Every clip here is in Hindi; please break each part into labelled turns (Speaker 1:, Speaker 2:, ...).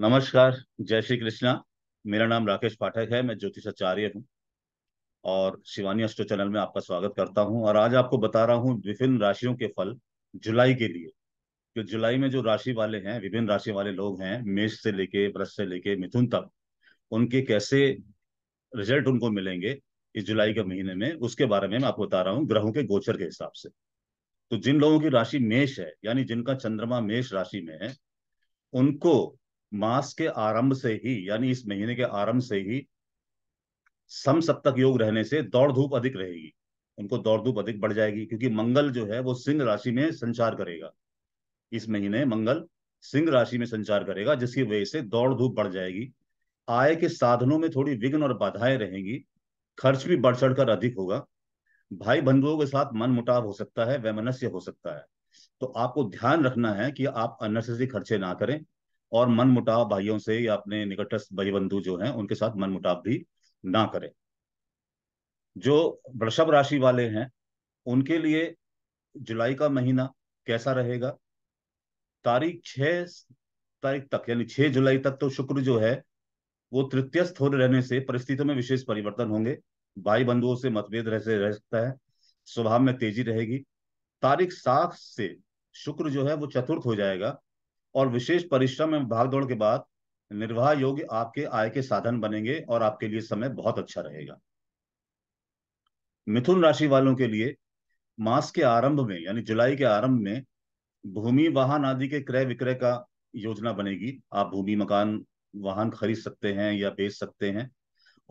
Speaker 1: नमस्कार जय श्री कृष्णा मेरा नाम राकेश पाठक है मैं ज्योतिषाचार्य हूँ और शिवानी अष्टो चैनल में आपका स्वागत करता हूँ और आज आपको बता रहा हूँ विभिन्न राशियों के फल जुलाई के लिए जो तो जुलाई में जो राशि वाले हैं विभिन्न राशि वाले लोग हैं मेष से लेके वृष से लेके मिथुन तक उनके कैसे रिजल्ट उनको मिलेंगे इस जुलाई के महीने में उसके बारे में मैं आपको बता रहा हूँ ग्रहों के गोचर के हिसाब से तो जिन लोगों की राशि मेष है यानी जिनका चंद्रमा मेष राशि में है उनको मास के आरंभ से ही यानी इस महीने के आरंभ से ही सम सप्तक योग रहने से दौड़ धूप अधिक रहेगी उनको दौड़ धूप अधिक बढ़ जाएगी क्योंकि मंगल जो है वो सिंह राशि में संचार करेगा इस महीने मंगल सिंह राशि में संचार करेगा जिसकी वजह से दौड़ धूप बढ़ जाएगी आय के साधनों में थोड़ी विघ्न और बाधाएं रहेंगी खर्च भी बढ़ चढ़ कर अधिक होगा भाई बंधुओं के साथ मन मुटाव हो सकता है वैमनस्य हो सकता है तो आपको ध्यान रखना है कि आप अननेसेसरी खर्चे ना करें और मन मुटाव भाइयों से या अपने निकटस्थ भाई बंधु जो हैं उनके साथ मन मुटाव भी ना करें जो वृषभ राशि वाले हैं उनके लिए जुलाई का महीना कैसा रहेगा तारीख छ तारीख तक यानी छह जुलाई तक तो शुक्र जो है वो तृतीयस्थ स्थल रहने से परिस्थितियों में विशेष परिवर्तन होंगे भाई बंधुओं से मतभेद रह सकता है स्वभाव में तेजी रहेगी तारीख सात से शुक्र जो है वो चतुर्थ हो जाएगा और विशेष परिश्रम एवं भागदौड़ के बाद निर्वाह योग्य आपके आय के साधन बनेंगे और आपके लिए समय बहुत अच्छा रहेगा मिथुन राशि वालों के लिए मास के आरंभ में यानी जुलाई के आरंभ में भूमि वाहन आदि के क्रय विक्रय का योजना बनेगी आप भूमि मकान वाहन खरीद सकते हैं या बेच सकते हैं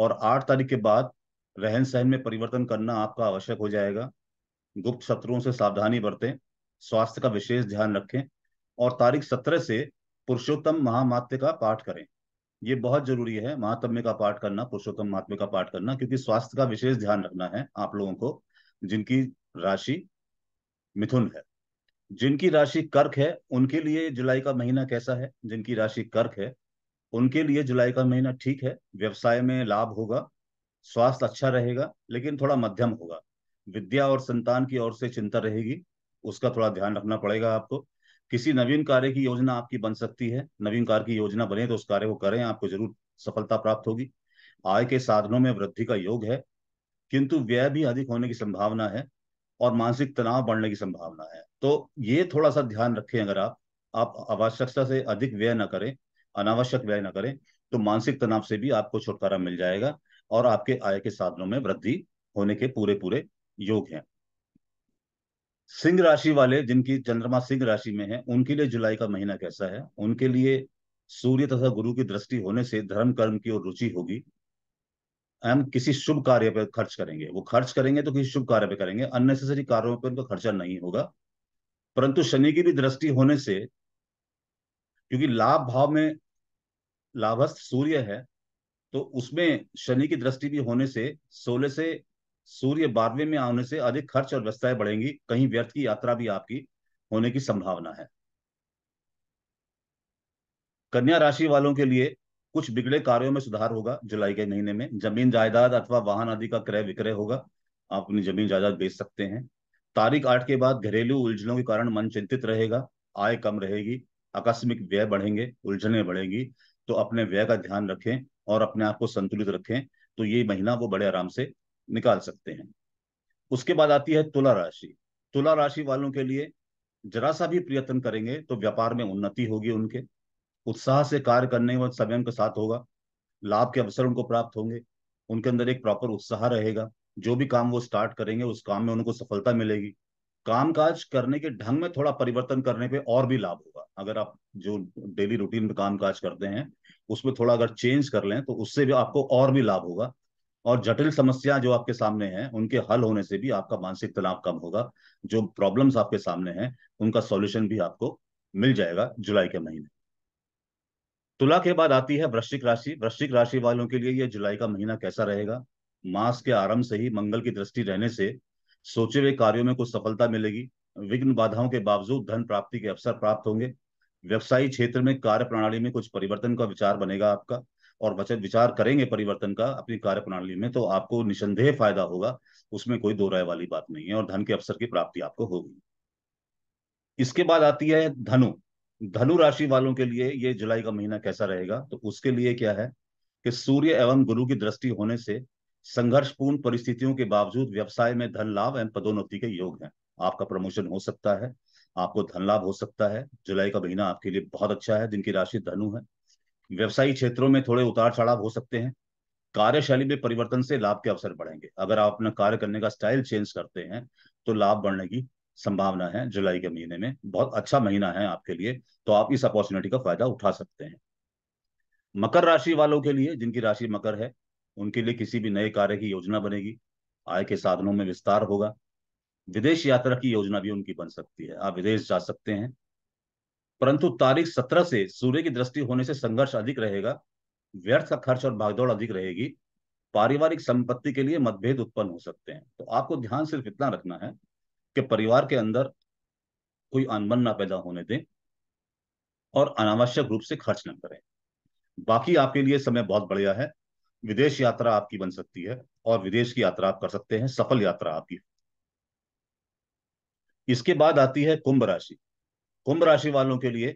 Speaker 1: और आठ तारीख के बाद रहन सहन में परिवर्तन करना आपका आवश्यक हो जाएगा गुप्त शत्रुओं से सावधानी बरतें स्वास्थ्य का विशेष ध्यान रखें और तारीख सत्रह से पुरुषोत्तम महामात्य का पाठ करें ये बहुत जरूरी है महात्म्य का पाठ करना पुरुषोत्तम महात्म्य का पाठ करना क्योंकि स्वास्थ्य का विशेष ध्यान रखना है आप लोगों को जिनकी राशि मिथुन है जिनकी राशि कर्क है उनके लिए जुलाई का महीना कैसा है जिनकी राशि कर्क है उनके लिए जुलाई का महीना ठीक है व्यवसाय में लाभ होगा स्वास्थ्य अच्छा रहेगा लेकिन थोड़ा मध्यम होगा विद्या और संतान की ओर से चिंता रहेगी उसका थोड़ा ध्यान रखना पड़ेगा आपको किसी नवीन कार्य की योजना आपकी बन सकती है नवीन कार्य की योजना बने तो उस कार्य को करें आपको जरूर सफलता प्राप्त होगी आय के साधनों में वृद्धि का योग है किंतु व्यय भी अधिक होने की संभावना है और मानसिक तनाव बढ़ने की संभावना है तो ये थोड़ा सा ध्यान रखें अगर आप आप आवश्यकता से अधिक व्यय ना करें अनावश्यक व्यय ना करें तो मानसिक तनाव से भी आपको छुटकारा मिल जाएगा और आपके आय के साधनों में वृद्धि होने के पूरे पूरे योग हैं सिंह राशि वाले जिनकी चंद्रमा सिंह राशि में है उनके लिए जुलाई का महीना कैसा है उनके लिए सूर्य तथा गुरु की दृष्टि होने से धर्म कर्म की ओर रुचि होगी हम किसी शुभ कार्य पर खर्च करेंगे वो खर्च करेंगे तो किसी शुभ कार्य पर करेंगे अननेसेसरी कार्यों पर उनका खर्चा नहीं होगा परंतु शनि की भी दृष्टि होने से क्योंकि लाभ भाव में लाभस्थ सूर्य है तो उसमें शनि की दृष्टि भी होने से सोलह से सूर्य बारहवें में आने से अधिक खर्च और व्यवस्थाएं बढ़ेंगी कहीं व्यर्थ की यात्रा भी आपकी होने की संभावना है कन्या राशि वालों के लिए कुछ बिगड़े कार्यों में सुधार होगा जुलाई के महीने में जमीन जायदाद अथवा वाहन आदि का क्रय विक्रय होगा आप अपनी जमीन जायदाद बेच सकते हैं तारीख आठ के बाद घरेलू उलझनों के कारण मन चिंतित रहेगा आय कम रहेगी आकस्मिक व्यय बढ़ेंगे उलझने बढ़ेंगी तो अपने व्यय का ध्यान रखें और अपने आप को संतुलित रखें तो ये महीना वो बड़े आराम से निकाल सकते हैं उसके बाद आती है तुला राशि तुला राशि वालों के लिए जरा सा भी प्रयत्न करेंगे तो व्यापार में उन्नति होगी उनके उत्साह से कार्य करने व संयम के साथ होगा लाभ के अवसर उनको प्राप्त होंगे उनके अंदर एक प्रॉपर उत्साह रहेगा जो भी काम वो स्टार्ट करेंगे उस काम में उनको सफलता मिलेगी कामकाज करने के ढंग में थोड़ा परिवर्तन करने पे और भी लाभ होगा अगर आप जो डेली रूटीन में काम काज करते हैं उसमें थोड़ा अगर चेंज कर लें तो उससे भी आपको और भी लाभ होगा और जटिल समस्या जो आपके सामने हैं उनके हल होने से भी आपका मानसिक तनाव कम होगा जो प्रॉब्लम्स आपके सामने हैं उनका सॉल्यूशन भी आपको मिल जाएगा जुलाई के महीने तुला के बाद आती है वृश्चिक राशि वृश्चिक राशि वालों के लिए यह जुलाई का महीना कैसा रहेगा मास के आरंभ से ही मंगल की दृष्टि रहने से सोचे हुए कार्यों में कुछ सफलता मिलेगी विघ्न बाधाओं के बावजूद धन प्राप्ति के अवसर प्राप्त होंगे व्यवसायी क्षेत्र में कार्य प्रणाली में कुछ परिवर्तन का विचार बनेगा आपका और वचन विचार करेंगे परिवर्तन का अपनी कार्य प्रणाली में तो आपको निसंदेह फायदा होगा उसमें कोई दो राय वाली बात नहीं है और धन के अवसर की प्राप्ति आपको होगी इसके बाद आती है धनु धनु राशि वालों के लिए ये जुलाई का महीना कैसा रहेगा तो उसके लिए क्या है कि सूर्य एवं गुरु की दृष्टि होने से संघर्षपूर्ण परिस्थितियों के बावजूद व्यवसाय में धन लाभ एवं पदोन्नति के योग हैं आपका प्रमोशन हो सकता है आपको धन लाभ हो सकता है जुलाई का महीना आपके लिए बहुत अच्छा है जिनकी राशि धनु है व्यवसायी क्षेत्रों में थोड़े उतार चढ़ाव हो सकते हैं कार्यशैली में परिवर्तन से लाभ के अवसर बढ़ेंगे अगर आप अपना कार्य करने का स्टाइल चेंज करते हैं तो लाभ बढ़ने की संभावना है जुलाई के महीने में बहुत अच्छा महीना है आपके लिए तो आप इस अपॉर्चुनिटी का फायदा उठा सकते हैं मकर राशि वालों के लिए जिनकी राशि मकर है उनके लिए किसी भी नए कार्य की योजना बनेगी आय के साधनों में विस्तार होगा विदेश यात्रा की योजना भी उनकी बन सकती है आप विदेश जा सकते हैं परंतु तारीख सत्रह से सूर्य की दृष्टि होने से संघर्ष अधिक रहेगा व्यर्थ का खर्च और भागदौड़ अधिक रहेगी पारिवारिक संपत्ति के लिए मतभेद उत्पन्न हो सकते हैं तो आपको ध्यान सिर्फ इतना रखना है कि परिवार के अंदर कोई अनबन ना पैदा होने दें और अनावश्यक रूप से खर्च ना करें बाकी आपके लिए समय बहुत बढ़िया है विदेश यात्रा आपकी बन सकती है और विदेश की यात्रा आप कर सकते हैं सफल यात्रा आपकी इसके बाद आती है कुंभ राशि कुंभ राशि वालों के लिए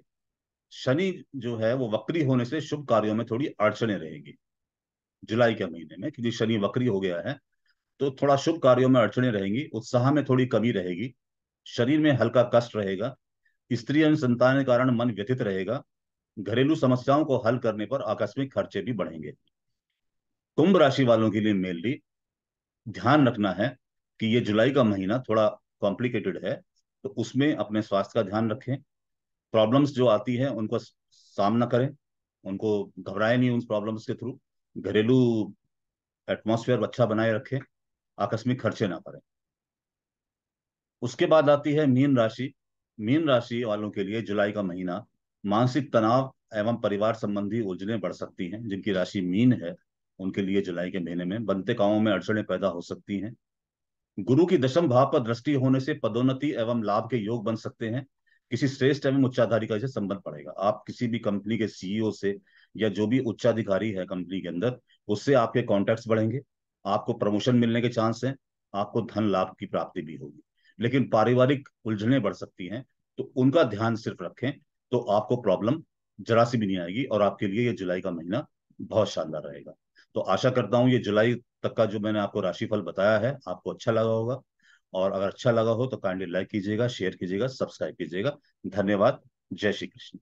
Speaker 1: शनि जो है वो वक्री होने से शुभ कार्यों में थोड़ी अड़चने रहेगी जुलाई के महीने में क्योंकि शनि वक्री हो गया है तो थोड़ा शुभ कार्यों में अड़चने रहेंगी उत्साह में थोड़ी कमी रहेगी शरीर में हल्का कष्ट रहेगा स्त्री एवं संतान के कारण मन व्यथित रहेगा घरेलू समस्याओं को हल करने पर आकस्मिक खर्चे भी बढ़ेंगे कुंभ राशि वालों के लिए मेनली ध्यान रखना है कि ये जुलाई का महीना थोड़ा कॉम्प्लिकेटेड है तो उसमें अपने स्वास्थ्य का ध्यान रखें प्रॉब्लम्स जो आती है उनको सामना करें उनको घबराए नहीं उन प्रॉब्लम्स के थ्रू घरेलू एटमॉस्फेयर अच्छा बनाए रखें आकस्मिक खर्चे ना करें उसके बाद आती है मीन राशि मीन राशि वालों के लिए जुलाई का महीना मानसिक तनाव एवं परिवार संबंधी उलझने बढ़ सकती हैं जिनकी राशि मीन है उनके लिए जुलाई के महीने में बनते कामों में अड़चने पैदा हो सकती हैं गुरु की दशम भाव पर दृष्टि होने से पदोन्नति एवं लाभ के योग बन सकते हैं किसी श्रेष्ठ एवं उच्चाधिकारी से संबंध पड़ेगा आप किसी भी कंपनी के सीईओ e से या जो भी उच्चाधिकारी है कंपनी के अंदर उससे आपके कॉन्टेक्ट बढ़ेंगे आपको प्रमोशन मिलने के चांस है आपको धन लाभ की प्राप्ति भी होगी लेकिन पारिवारिक उलझने बढ़ सकती हैं तो उनका ध्यान सिर्फ रखें तो आपको प्रॉब्लम जरा सी भी नहीं आएगी और आपके लिए ये जुलाई का महीना बहुत शानदार रहेगा तो आशा करता हूँ ये जुलाई तक का जो मैंने आपको राशिफल बताया है आपको अच्छा लगा होगा और अगर अच्छा लगा हो तो काइंडली लाइक कीजिएगा शेयर कीजिएगा सब्सक्राइब कीजिएगा धन्यवाद जय श्री कृष्ण